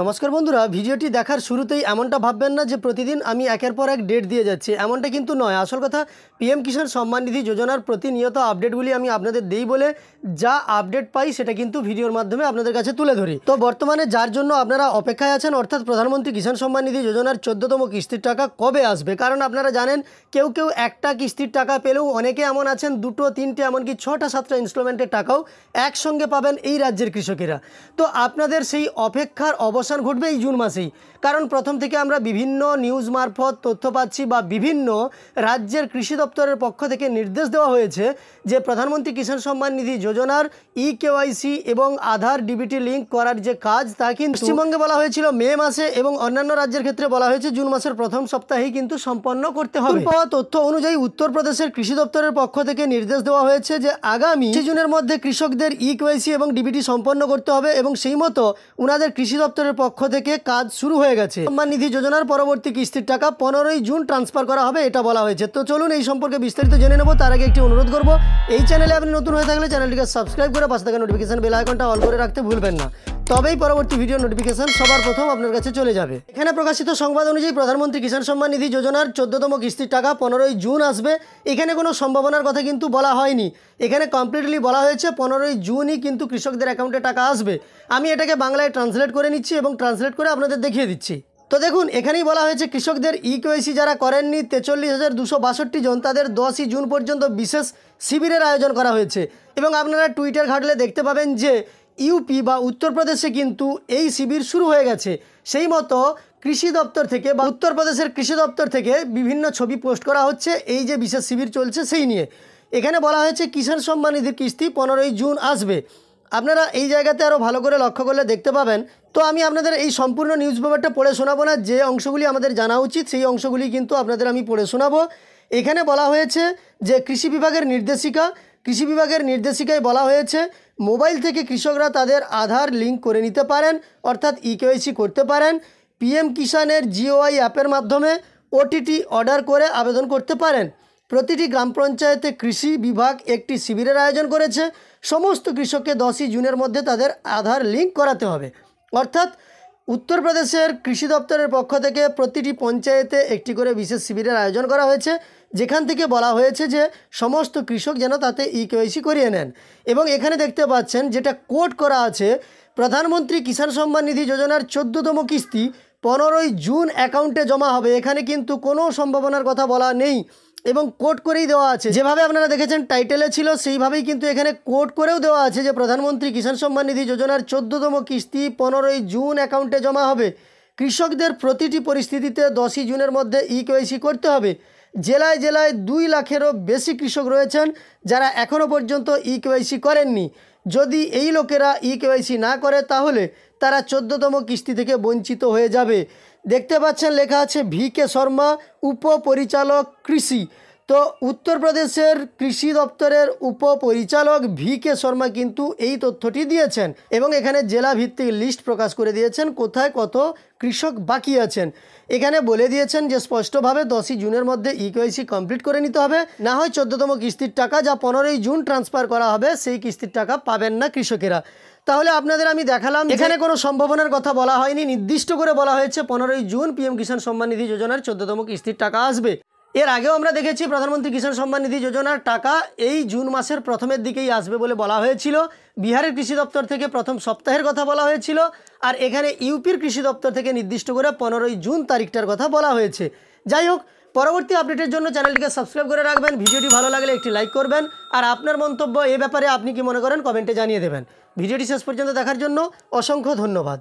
নমস্কার বন্ধুরা ভিডিওটি দেখার শুরুতেই এমনটা ভাববেন না যে প্রতিদিন আমি একের পর এক ডেট দিয়ে যাচ্ছি এমনটা কিন্তু নয় আসল কথা পিএম কিষাণ সম্মান নিধি যোজনার প্রতিনিয়ত আপডেটগুলি আমি আপনাদের দেই বলে যা আপডেট পাই সেটা কিন্তু ভিডিওর মাধ্যমে আপনাদের কাছে তুলে ধরি তো বর্তমানে যার জন্য আপনারা অপেক্ষায় আছেন অর্থাৎ প্রধানমন্ত্রী কিষাণ সম্মান নিধি যোজনার চোদ্দতম কিস্তির টাকা কবে আসবে কারণ আপনারা জানেন কেউ কেউ একটা কিস্তির টাকা পেলেও অনেকে এমন আছেন দুটো তিনটে এমনকি ছটা সাতটা ইনস্টলমেন্টের টাকাও একসঙ্গে পাবেন এই রাজ্যের কৃষকেরা তো আপনাদের সেই অপেক্ষার অব অবসান ঘটবে এই জুন মাসেই কারণ প্রথম থেকে আমরা বিভিন্ন নিউজ মারফত তথ্য পাচ্ছি বা বিভিন্ন রাজ্যের কৃষি দপ্তরের পক্ষ থেকে নির্দেশ দেওয়া হয়েছে যে প্রধানমন্ত্রী কিষাণ সম্মান নিধি যোজনার ই কেওয়াইসি এবং আধার ডিবিটি লিঙ্ক করার যে কাজ তা কিন্তু পশ্চিমবঙ্গে বলা হয়েছিল মে মাসে এবং অন্যান্য রাজ্যের ক্ষেত্রে বলা হয়েছে জুন মাসের প্রথম সপ্তাহেই কিন্তু সম্পন্ন করতে হবে পাওয়া তথ্য অনুযায়ী উত্তরপ্রদেশের কৃষি দপ্তরের পক্ষ থেকে নির্দেশ দেওয়া হয়েছে যে আগামী জুনের মধ্যে কৃষকদের ই কেওয়াইসি এবং ডিবিটি সম্পন্ন করতে হবে এবং সেই মতো উনাদের কৃষি দপ্তরের সরকারের পক্ষ থেকে কাজ শুরু হয়ে গেছে সম্মান নিধি যোজনার পরবর্তী কিস্তির টাকা পনেরোই জুন ট্রান্সফার করা হবে এটা বলা হয়েছে তো চলুন এই সম্পর্কে বিস্তারিত জেনে নেবো তার আগে একটি অনুরোধ করবো এই চ্যানেলে আপনি নতুন হয়ে থাকলে চ্যানেলটিকে সাবস্ক্রাইব করে পাশে থাকা নোটিফিকেশন বেল আইকনটা অল করে রাখতে ভুলবেন না তবেই পরবর্তী ভিডিও নোটিফিকেশন সবার প্রথম আপনার কাছে চলে যাবে এখানে প্রকাশিত সংবাদ অনুযায়ী প্রধানমন্ত্রী কিষাণ সম্মান নিধি যোজনার চোদ্দতম কিস্তির টাকা পনেরোই জুন আসবে এখানে কোনো সম্ভাবনার কথা কিন্তু বলা হয়নি এখানে কমপ্লিটলি বলা হয়েছে পনেরোই জুনই কিন্তু কৃষকদের অ্যাকাউন্টে টাকা আসবে আমি এটাকে বাংলায় ট্রান্সলেট করে নিচ্ছি এবং ট্রান্সলেট করে আপনাদের দেখিয়ে দিচ্ছি তো দেখুন এখানেই বলা হয়েছে কৃষকদের ইকেওয়াইসি e যারা করেননি তেচল্লিশ হাজার দুশো বাষট্টি জন তাদের দশই জুন পর্যন্ত বিশেষ শিবিরের আয়োজন করা হয়েছে এবং আপনারা টুইটার ঘাটলে দেখতে পাবেন যে ইউপি বা উত্তরপ্রদেশে কিন্তু এই শিবির শুরু হয়ে গেছে সেই মতো কৃষি দপ্তর থেকে বা উত্তরপ্রদেশের কৃষি দপ্তর থেকে বিভিন্ন ছবি পোস্ট করা হচ্ছে এই যে বিশেষ শিবির চলছে সেই নিয়ে এখানে বলা হয়েছে কিষাণ সম্মান নিধির কিস্তি পনেরোই জুন আসবে আপনারা এই জায়গাতে আরও ভালো করে লক্ষ্য করলে দেখতে পাবেন তো আমি আপনাদের এই সম্পূর্ণ নিউজ পেপারটা পড়ে শোনাবো না যে অংশগুলি আমাদের জানা উচিত সেই অংশগুলি কিন্তু আপনাদের আমি পড়ে শোনাবো এখানে বলা হয়েছে যে কৃষি বিভাগের নির্দেশিকা কৃষি বিভাগের নির্দেশিকায় বলা হয়েছে মোবাইল থেকে কৃষকরা তাদের আধার লিঙ্ক করে নিতে পারেন অর্থাৎ কেওয়াইসি করতে পারেন পিএম কিষাণের জিওআই অ্যাপের মাধ্যমে ওটিটি অর্ডার করে আবেদন করতে পারেন প্রতিটি গ্রাম পঞ্চায়েতে কৃষি বিভাগ একটি শিবিরের আয়োজন করেছে সমস্ত কৃষককে দশই জুনের মধ্যে তাদের আধার লিঙ্ক করাতে হবে অর্থাৎ উত্তরপ্রদেশের কৃষি দপ্তরের পক্ষ থেকে প্রতিটি পঞ্চায়েতে একটি করে বিশেষ শিবিরের আয়োজন করা হয়েছে যেখান থেকে বলা হয়েছে যে সমস্ত কৃষক যেন তাতে ই e কেওয়াইসি করিয়ে নেন এবং এখানে দেখতে পাচ্ছেন যেটা কোট করা আছে প্রধানমন্ত্রী কিষাণ সম্মান নিধি যোজনার চোদ্দতম কিস্তি পনেরোই জুন অ্যাকাউন্টে জমা হবে এখানে কিন্তু কোনো সম্ভাবনার কথা বলা নেই এবং কোট করেই দেওয়া আছে যেভাবে আপনারা দেখেছেন টাইটেলে ছিল সেইভাবেই কিন্তু এখানে কোট করেও দেওয়া আছে যে প্রধানমন্ত্রী কিষাণ সম্মান নিধি যোজনার চোদ্দতম কিস্তি পনেরোই জুন অ্যাকাউন্টে জমা হবে কৃষকদের প্রতিটি পরিস্থিতিতে দশই জুনের মধ্যে ই e কেওয়াইসি করতে হবে জেলায় জেলায় দুই লাখেরও বেশি কৃষক রয়েছেন যারা এখনও পর্যন্ত ই e কেওয়াইসি করেননি যদি এই লোকেরা ই e কেওয়াইসি না করে তাহলে তারা চোদ্দতম কিস্তি থেকে বঞ্চিত হয়ে যাবে দেখতে পাচ্ছেন লেখা আছে ভি কে শর্মা উপপরিচালক কৃষি তো উত্তরপ্রদেশের কৃষি দপ্তরের উপপরিচালক ভি কে শর্মা কিন্তু এই তথ্যটি দিয়েছেন এবং এখানে জেলা ভিত্তিক লিস্ট প্রকাশ করে দিয়েছেন কোথায় কত কৃষক বাকি আছেন এখানে বলে দিয়েছেন যে স্পষ্টভাবে দশই জুনের মধ্যে ইকোয়াইসি কমপ্লিট করে নিতে হবে না হয় চোদ্দতম কিস্তির টাকা যা পনেরোই জুন ট্রান্সফার করা হবে সেই কিস্তির টাকা পাবেন না কৃষকেরা তাহলে আপনাদের আমি দেখালাম এখানে কোনো সম্ভাবনার কথা বলা হয়নি নির্দিষ্ট করে বলা হয়েছে পনেরোই জুন পিএম কিষাণ সম্মান নিধি যোজনার চোদ্দতম কিস্তির টাকা আসবে এর আগেও আমরা দেখেছি প্রধানমন্ত্রী কিষাণ সম্মান নিধি যোজনার টাকা এই জুন মাসের প্রথমের দিকেই আসবে বলে বলা হয়েছিল বিহারের কৃষি দপ্তর থেকে প্রথম সপ্তাহের কথা বলা হয়েছিল আর এখানে ইউপির কৃষি দপ্তর থেকে নির্দিষ্ট করে পনেরোই জুন তারিখটার কথা বলা হয়েছে যাই হোক পরবর্তী আপডেটের জন্য চ্যানেলটিকে সাবস্ক্রাইব করে রাখবেন ভিডিওটি ভালো লাগলে একটি লাইক করবেন আর আপনার মন্তব্য এ ব্যাপারে আপনি কি মনে করেন কমেন্টে জানিয়ে দেবেন ভিডিওটি শেষ পর্যন্ত দেখার জন্য অসংখ্য ধন্যবাদ